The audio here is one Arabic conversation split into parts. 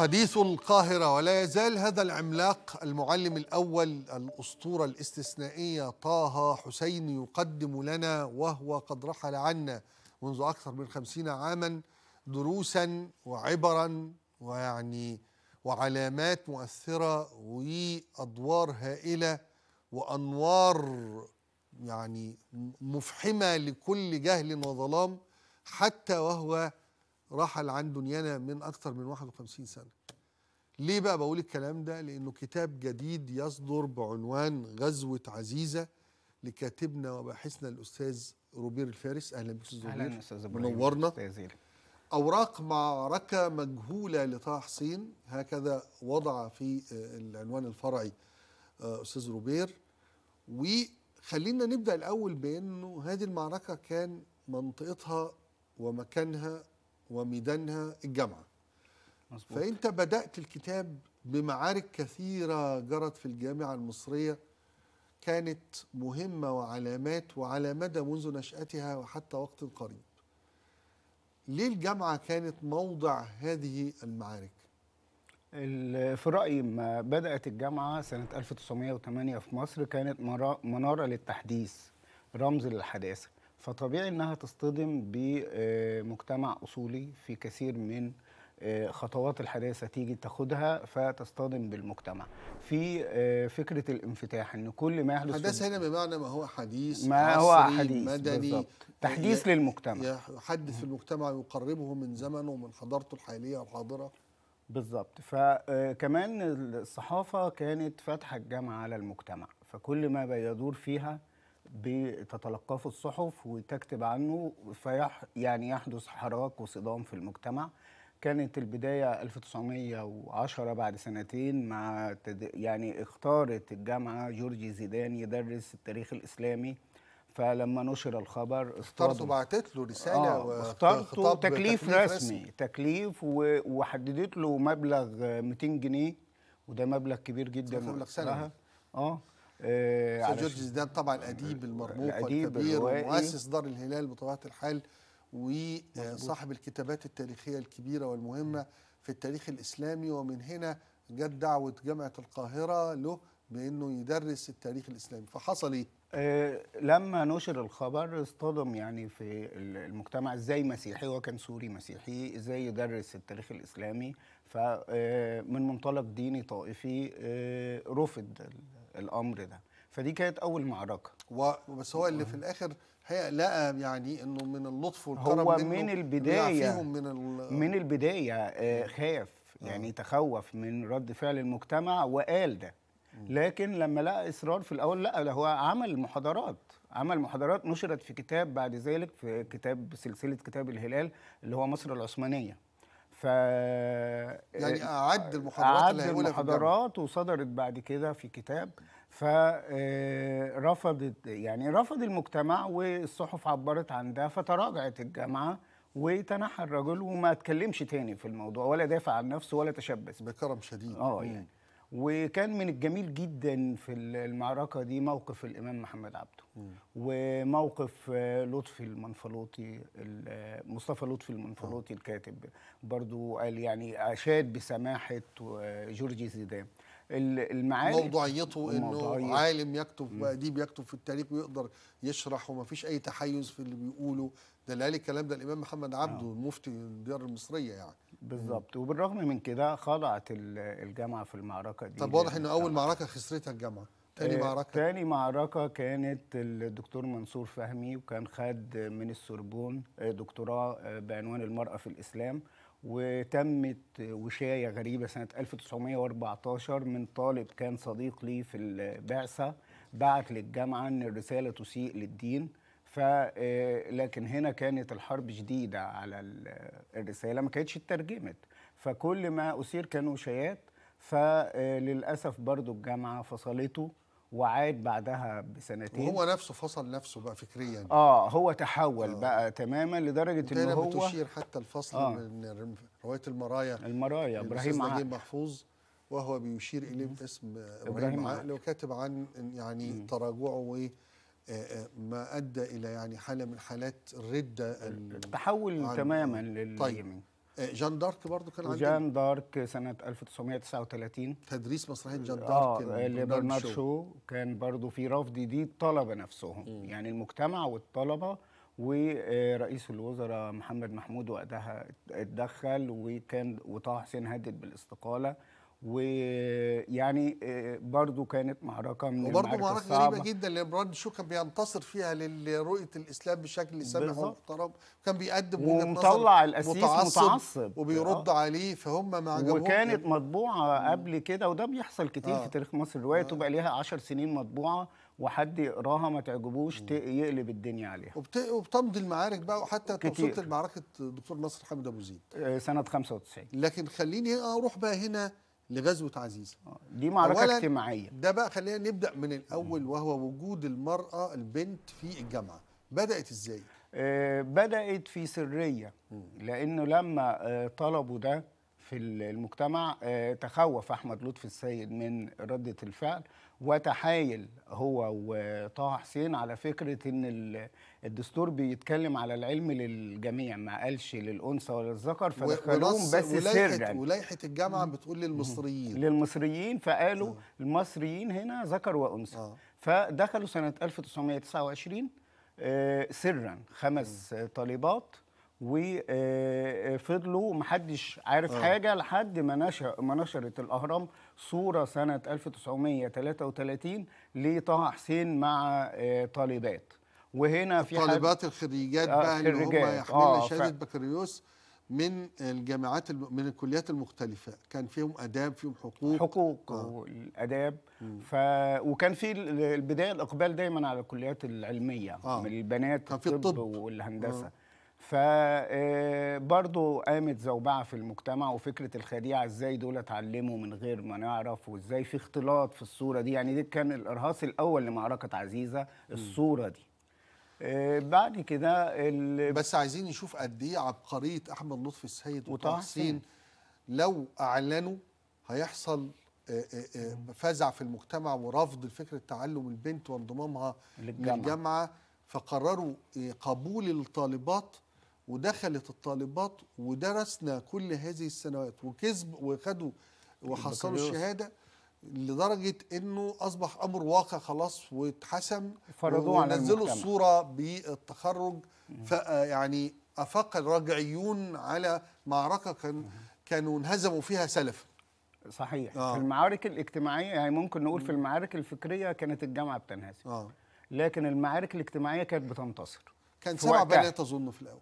حديث القاهرة ولا يزال هذا العملاق المعلم الأول الأسطورة الاستثنائية طه حسين يقدم لنا وهو قد رحل عنا منذ أكثر من خمسين عاما دروسا وعبرا ويعني وعلامات مؤثرة وأدوار هائلة وأنوار يعني مفحمة لكل جهل وظلام حتى وهو رحل عن دنيانا من أكثر من 51 سنة ليه بقى بقول الكلام ده لأنه كتاب جديد يصدر بعنوان غزوة عزيزة لكاتبنا وباحثنا الأستاذ روبير الفارس أهلا بك أستاذ روبير أهلا أستاذ منورنا أوراق معركة مجهولة لطه حسين هكذا وضع في آه، العنوان الفرعي آه، أستاذ روبير وخلينا نبدأ الأول بأنه هذه المعركة كان منطقتها ومكانها وميدانها الجامعة مزبوط. فأنت بدأت الكتاب بمعارك كثيرة جرت في الجامعة المصرية كانت مهمة وعلامات وعلى مدى منذ نشأتها وحتى وقت قريب ليه الجامعة كانت موضع هذه المعارك؟ في رأيي ما بدأت الجامعة سنة 1908 في مصر كانت منارة للتحديث رمز للحداثة فطبيعي أنها تصطدم بمجتمع آه، أصولي في كثير من آه، خطوات الحداثه تيجي تاخدها فتصطدم بالمجتمع في آه، فكره الانفتاح ان كل ما يحدث حداثه هنا بمعنى ما هو حديث ما هو حديث مدني بالزبط. آه، تحديث للمجتمع يحدث المجتمع ويقربه من زمنه ومن حضارته الحاليه والحاضره بالظبط فكمان الصحافه كانت فاتحه الجامعه على المجتمع فكل ما بيدور فيها بتتلقفه الصحف وتكتب عنه فيح يعني يحدث حراك وصدام في المجتمع كانت البداية 1910 بعد سنتين مع تد... يعني اختارت الجامعة جورجي زيدان يدرس التاريخ الإسلامي فلما نشر الخبر اخترته بعتت له رسالة آه واخترته تكليف, تكليف رسمي, رسمي. تكليف و... وحددت له مبلغ 200 جنيه وده مبلغ كبير جدا مبلغ سنوي اه استاذ جورج زيدان طبعا اديب المرموق الكبير ومؤسس دار الهلال بطبيعه الحال وصاحب الكتابات التاريخية الكبيرة والمهمة في التاريخ الإسلامي ومن هنا جت دعوة جامعة القاهرة له بأنه يدرس التاريخ الإسلامي فحصل إيه؟ أه لما نشر الخبر اصطدم يعني في المجتمع ازاي مسيحي هو كان سوري مسيحي ازاي يدرس التاريخ الاسلامي فمن آه، منطلق ديني طائفي آه، رفض الامر ده فدي كانت اول معركه بس هو اللي في الاخر لقى يعني انه من اللطف والكرم هو من البدايه من, من البدايه خاف آه. يعني تخوف من رد فعل المجتمع وقال ده لكن لما لقى اصرار في الاول لا ده هو عمل محاضرات عمل محاضرات نشرت في كتاب بعد ذلك في كتاب سلسله كتاب الهلال اللي هو مصر العثمانيه ف يعني اعد المحاضرات اعد المحاضرات وصدرت بعد كده في كتاب فرفضت آه، يعني رفض المجتمع والصحف عبرت عن ده فتراجعت الجامعه وتنحى الرجل وما اتكلمش تاني في الموضوع ولا دافع عن نفسه ولا تشبث بكرم شديد اه يعني وكان من الجميل جدا في المعركة دي موقف الإمام محمد عبده وموقف آه، لطفي المنفلوطي آه، مصطفى لطفي المنفلوطي الكاتب برضو قال يعني أشاد بسماحة جورجي زيدان المعاني موضوعيته انه عالم يكتب واديب يكتب في التاريخ ويقدر يشرح وما فيش اي تحيز في اللي بيقوله ده قال الكلام ده الامام محمد عبده آه. المفتي الديار المصريه يعني بالظبط وبالرغم من كده خضعت الجامعه في المعركه دي طب واضح ان اول معركه خسرتها الجامعه تاني آه، معركة تاني معركة كانت الدكتور منصور فهمي وكان خد من السوربون آه، دكتوراه آه، بعنوان المرأة في الإسلام وتمت وشاية غريبة سنة 1914 من طالب كان صديق لي في البعثة بعت للجامعة أن الرسالة تسيء للدين ف آه، لكن هنا كانت الحرب شديدة على الرسالة ما كانتش اترجمت فكل ما أثير كانوا وشايات فللأسف آه، برضو الجامعة فصلته وعاد بعدها بسنتين وهو نفسه فصل نفسه بقى فكريا اه هو تحول آه. بقى تماما لدرجه ان هو بتشير حتى الفصل آه. من روايه المرايا المرايا ابراهيم نجيب محفوظ وهو بيشير اليه باسم ابراهيم عقل وكاتب عن يعني تراجعه و آه، آه، ما ادى الى يعني حاله من حالات الرده التحول تماما طيب. لليمين طيب جان دارك برضو كان عنده جان دارك سنة 1939 تدريس مسرحية جان آه، دارك اه لبرنارد شو. شو كان برضو في رفض دي الطلبة نفسهم مم. يعني المجتمع والطلبة ورئيس الوزراء محمد محمود وقتها اتدخل وكان وطه حسين هدد بالاستقالة ويعني آه، برضو كانت معركه من وبرضو معركه غريبه جدا لان براند شو كان بينتصر فيها لرؤيه الاسلام بشكل سامح ومحترم وكان بيقدم ومطلع القسيس متعصب, متعصب وبيرد آه. عليه فهم ما عجبوش وكانت مطبوعه قبل كده وده بيحصل كتير آه. في تاريخ مصر الروايه آه. تبقى ليها 10 سنين مطبوعه وحد يقراها ما تعجبوش يقلب الدنيا عليها وبت... وبتمضي المعارك بقى وحتى توصلت لمعركه الدكتور ناصر حامد ابو زيد آه، سنه 95 لكن خليني اروح بقى هنا لغزوه عزيزه آه، دي معركه اجتماعيه ده بقى خلينا نبدا من الاول وهو وجود المراه البنت في الجامعه بدات ازاي آه، بدات في سريه لانه لما آه، طلبوا ده في المجتمع تخوف احمد لطفي السيد من رده الفعل وتحايل هو وطه حسين على فكره ان الدستور بيتكلم على العلم للجميع ما قالش للانثى ولا للذكر فدخلوهم بس سرا ولايحه الجامعه بتقول للمصريين للمصريين فقالوا آه. المصريين هنا ذكر وانثى آه. فدخلوا سنه 1929 آه، سرا خمس آه. طالبات آه، وفضلوا محدش عارف آه. حاجه لحد ما ما نشرت الاهرام صورة سنة 1933 لطه حسين مع آه، طالبات وهنا في طالبات الخريجات آه بقى اللي هم يحملوا آه شهادة ف... بكالوريوس من الجامعات من الكليات المختلفة كان فيهم أداب فيهم حقوق حقوق آه. والأداب ف... وكان في البداية الإقبال دايما على الكليات العلمية آه. من البنات في الطب والهندسة آه. فبرضو آه، قامت زوبعة في المجتمع وفكرة الخديعة ازاي دول اتعلموا من غير ما نعرف وازاي في اختلاط في الصورة دي يعني ده كان الارهاص الاول لمعركة عزيزة الصورة دي آه، بعد كده بس عايزين نشوف قد ايه عبقرية احمد لطفي السيد وتحسين لو اعلنوا هيحصل آه، فزع في المجتمع ورفض لفكرة تعلم البنت وانضمامها للجامعة, للجامعة فقرروا قبول الطالبات ودخلت الطالبات ودرسنا كل هذه السنوات وكسب وخدوا وحصلوا الشهاده لدرجه انه اصبح امر واقع خلاص واتحسم ونزلوا الصوره بالتخرج يعني افاق الرجعيون على معركه كان كانوا انهزموا فيها سلفا صحيح آه. في المعارك الاجتماعيه يعني ممكن نقول في المعارك الفكريه كانت الجامعه بتنهزم آه. لكن المعارك الاجتماعيه كانت بتنتصر كان سبع بنات اظن في الاول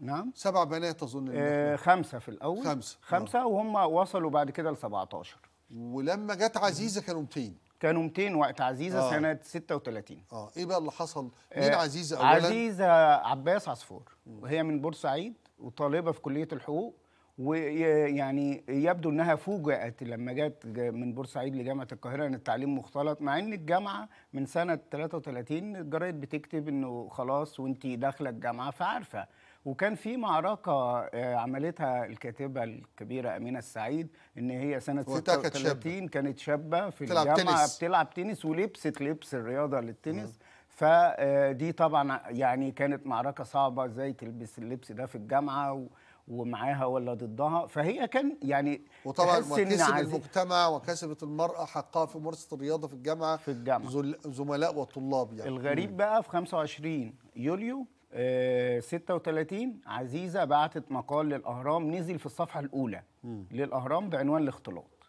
نعم سبع بنات اظن آه خمسه في الاول خمسه خمسه نعم. وهم وصلوا بعد كده ل 17 ولما جت عزيزه كانوا 200 كانوا 200 وقت عزيزه آه. سنه 36 اه ايه بقى اللي حصل آه، مين آه عزيزه اولا عزيزه عباس عصفور وهي من بورسعيد وطالبه في كليه الحقوق ويعني يبدو انها فوجئت لما جت من بورسعيد لجامعه القاهره ان التعليم مختلط مع ان الجامعه من سنه 33 الجرايد بتكتب انه خلاص وانت داخله الجامعه فعارفه وكان في معركه آه، عملتها الكاتبه الكبيره امينه السعيد ان هي سنه 36 كانت شابه في الجامعه تنس. بتلعب تنس ولبست لبس الرياضه للتنس مم. فدي آه، طبعا يعني كانت معركه صعبه ازاي تلبس اللبس ده في الجامعه ومعاها ولا ضدها فهي كان يعني وطبعا وكسب المجتمع وكسبت المرأة حقها في ممارسة الرياضة في الجامعة في الجامعة زملاء وطلاب يعني الغريب بقى في 25 يوليو 36 آه، عزيزه بعتت مقال للاهرام نزل في الصفحه الاولى للاهرام بعنوان الاختلاط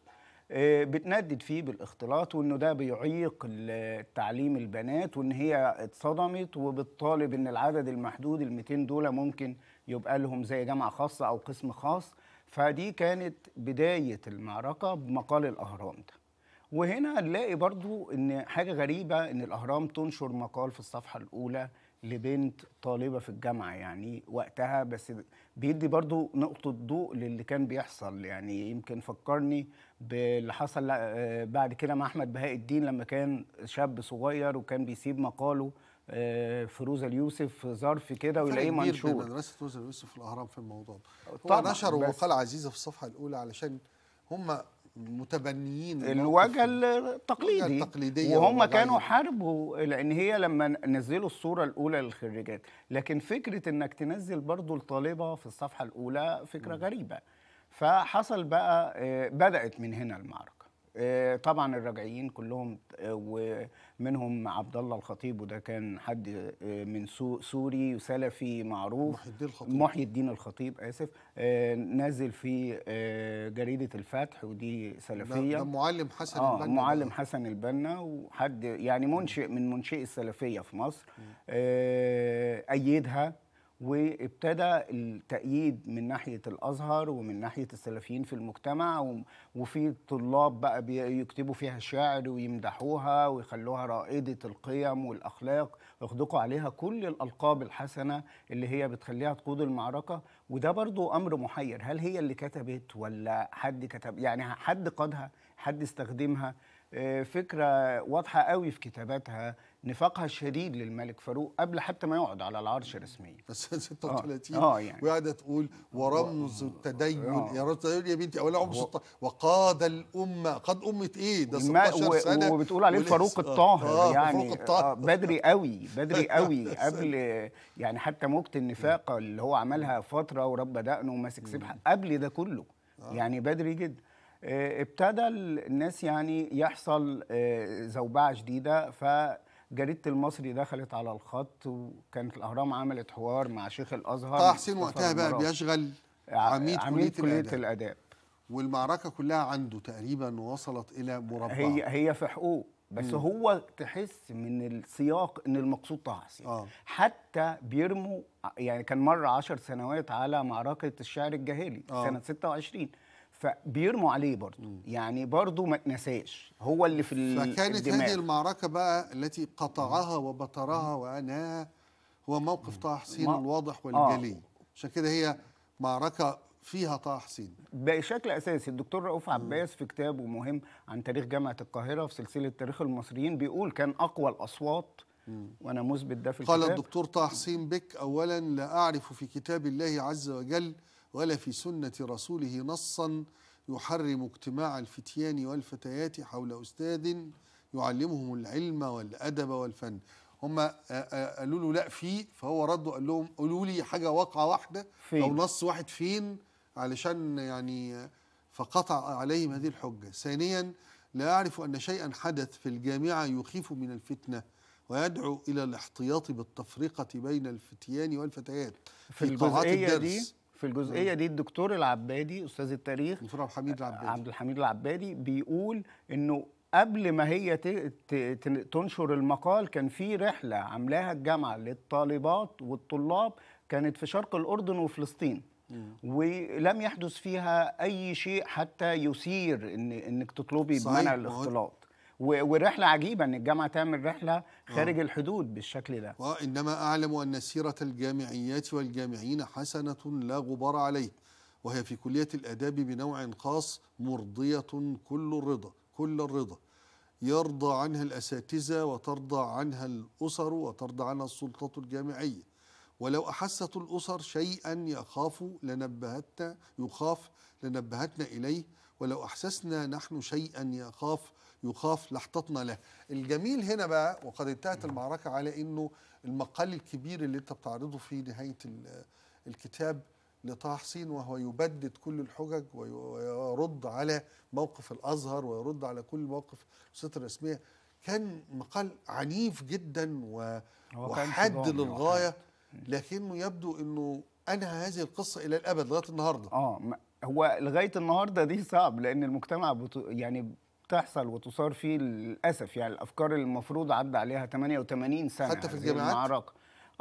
آه، بتندد فيه بالاختلاط وانه ده بيعيق تعليم البنات وان هي اتصدمت وبتطالب ان العدد المحدود ال 200 دول ممكن يبقى لهم زي جامعه خاصه او قسم خاص فدي كانت بدايه المعركه بمقال الاهرام ده وهنا نلاقي برضو ان حاجه غريبه ان الاهرام تنشر مقال في الصفحه الاولى لبنت طالبه في الجامعه يعني وقتها بس بيدي برضو نقطه ضوء للي كان بيحصل يعني يمكن فكرني باللي حصل آه، بعد كده مع احمد بهاء الدين لما كان شاب صغير وكان بيسيب مقاله آه، فيروز اليوسف ظرف كده ويلاقيه منشور مدرسه فيروز اليوسف الاهرام في الموضوع ده هو نشر وقال عزيزه في الصفحه الاولى علشان هم المتبنيين الوجه التقليدي التقليديه وهم كانوا حاربوا لان هي لما نزلوا الصوره الاولى للخريجات لكن فكره انك تنزل برضو الطالبه في الصفحه الاولى فكره م. غريبه فحصل بقى آه، بدات من هنا المعركه آه، طبعا الرجعيين كلهم آه، ومنهم عبد الله الخطيب وده كان حد آه، من سوري وسلفي معروف محي الدين الخطيب محي الدين الخطيب اسف نازل في جريده الفتح ودي سلفيه ده معلم حسن آه البنا معلم حسن البنا وحد يعني منشئ من منشئي السلفيه في مصر ايدها وابتدى التأييد من ناحية الأزهر ومن ناحية السلفيين في المجتمع وفي طلاب بقى يكتبوا فيها شعر ويمدحوها ويخلوها رائدة القيم والأخلاق ويخدقوا عليها كل الألقاب الحسنة اللي هي بتخليها تقود المعركة وده برضو أمر محير هل هي اللي كتبت ولا حد كتب يعني حد قادها حد استخدمها آه، فكرة واضحة قوي في كتاباتها نفاقها الشديد للملك فاروق قبل حتى ما يقعد على العرش رسميا بس 36 آه. اه يعني وقاعده تقول ورمز آه. التدين آه. يا رمز التدين يا بنتي اولا عمر وقاد الامه قاد امه ايه ده 16 سنه وبتقول عليه الفاروق الطاهر آه يعني فاروق الطاهر. آه بدري قوي بدري قوي قبل يعني حتى موجه النفاق اللي هو عملها فتره ورب دقنه وماسك سبحه قبل ده كله يعني بدري جدا ابتدى الناس يعني يحصل زوبعه جديده ف جريده المصري دخلت على الخط وكانت الاهرام عملت حوار مع شيخ الازهر طه حسين وقتها بقى بيشغل عميد, عميد كليه, كلية الاداب والمعركه كلها عنده تقريبا وصلت الى مربع هي هي في حقوق بس مم. هو تحس من السياق ان المقصود طه حسين آه. حتى بيرموا يعني كان مر 10 سنوات على معركه الشعر الجاهلي آه. سنه 26 فبيرموا عليه برضه يعني برضه ما تنساش هو اللي في فكانت الدماغ. هذه المعركه بقى التي قطعها وبترها وانهاها هو موقف طه حسين ما... الواضح آه. والجلي عشان آه. كده هي معركه فيها طه حسين بشكل اساسي الدكتور رؤوف عباس في كتابه مهم عن تاريخ جامعه القاهره في سلسله تاريخ المصريين بيقول كان اقوى الاصوات وانا مثبت ده في الكتاب قال الدكتور طه حسين بك اولا لا اعرف في كتاب الله عز وجل ولا في سنة رسوله نصا يحرم اجتماع الفتيان والفتيات حول أستاذ يعلمهم العلم والأدب والفن هم آه، آه، قالوا له لا في فهو رد قال لهم قولوا لي حاجة واقعة واحدة فين؟ أو نص واحد فين علشان يعني آه، فقطع عليهم هذه الحجة ثانيا لا أعرف أن شيئا حدث في الجامعة يخيف من الفتنة ويدعو إلى الاحتياط بالتفرقة بين الفتيان والفتيات في, في الجزئية دي في الجزئيه دي الدكتور العبادي استاذ التاريخ دكتور عبد الحميد العبادي عبد الحميد العبادي بيقول انه قبل ما هي تنشر المقال كان في رحله عاملاها الجامعه للطالبات والطلاب كانت في شرق الاردن وفلسطين ولم يحدث فيها اي شيء حتى يثير ان انك تطلبي بمنع الاختلاط والرحله عجيبه ان الجامعه تعمل رحله خارج آه. الحدود بالشكل ده وانما اعلم ان سيره الجامعيات والجامعين حسنه لا غبار عليه وهي في كليه الاداب بنوع خاص مرضيه كل الرضا كل الرضا يرضى عنها الاساتذه وترضى عنها الاسر وترضى عنها السلطات الجامعيه ولو أحست الأسر شيئا يخاف لنبهتنا يخاف لنبهتنا إليه ولو أحسسنا نحن شيئا يخاف يخاف لاحتطنا له الجميل هنا بقى وقد انتهت المعركة على أنه المقال الكبير اللي أنت بتعرضه في نهاية الكتاب لطه حسين وهو يبدد كل الحجج ويرد على موقف الازهر ويرد على كل موقف السلطه الرسميه كان مقال عنيف جدا وحاد يعني، للغايه لكنه يبدو انه انهى هذه القصه الى الابد لغايه النهارده اه هو لغايه النهارده دي صعب لان المجتمع بتو يعني بتحصل وتصار فيه للاسف يعني الافكار اللي المفروض عدى عليها 88 سنه حتى في الجامعات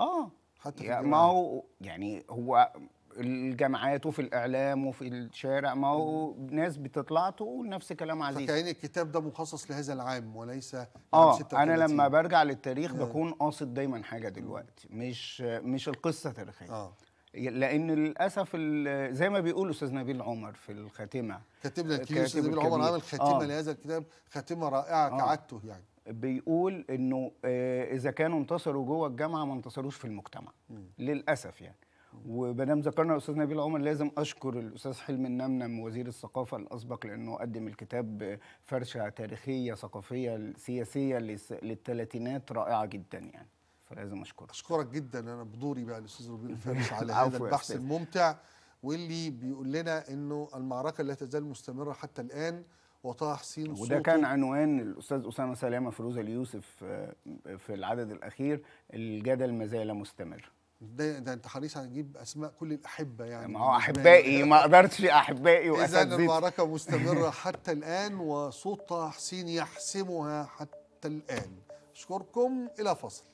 اه حتى في يعني ما هو يعني هو الجامعات وفي الاعلام وفي الشارع ما هو ناس بتطلع تقول نفس كلام عزيز فكأن الكتاب ده مخصص لهذا العام وليس اه انا لما برجع للتاريخ نعم. بكون قاصد دايما حاجه دلوقتي مش مش القصه تاريخيه آه. لان للاسف زي ما بيقول استاذ نبيل عمر في الخاتمه كاتبنا الكبير استاذ نبيل عمر عمل خاتمه آه. لهذا الكتاب خاتمه رائعه آه. كعادته يعني بيقول انه آه، اذا كانوا انتصروا جوه الجامعه ما انتصروش في المجتمع م. للاسف يعني وما دام ذكرنا الاستاذ نبيل عمر لازم اشكر الاستاذ حلمي النمنم وزير الثقافه الاسبق لانه قدم الكتاب فرشه تاريخيه ثقافيه سياسيه للثلاثينات رائعه جدا يعني فلازم اشكرك اشكرك جدا انا بدوري بقى الاستاذ نبيل فارس على هذا البحث الممتع واللي بيقول لنا انه المعركه لا تزال مستمره حتى الان وطه حسين وده كان عنوان الاستاذ اسامه سلامه فيروز اليوسف آه، في العدد الاخير الجدل ما زال مستمر ده, ده انت حريص هتجيب اسماء كل الاحبه يعني ما هو احبائي ما قدرتش احبائي واساتذتي اذا المعركه مستمره حتى الان وصوت حسين يحسمها حتى الان اشكركم الى فصل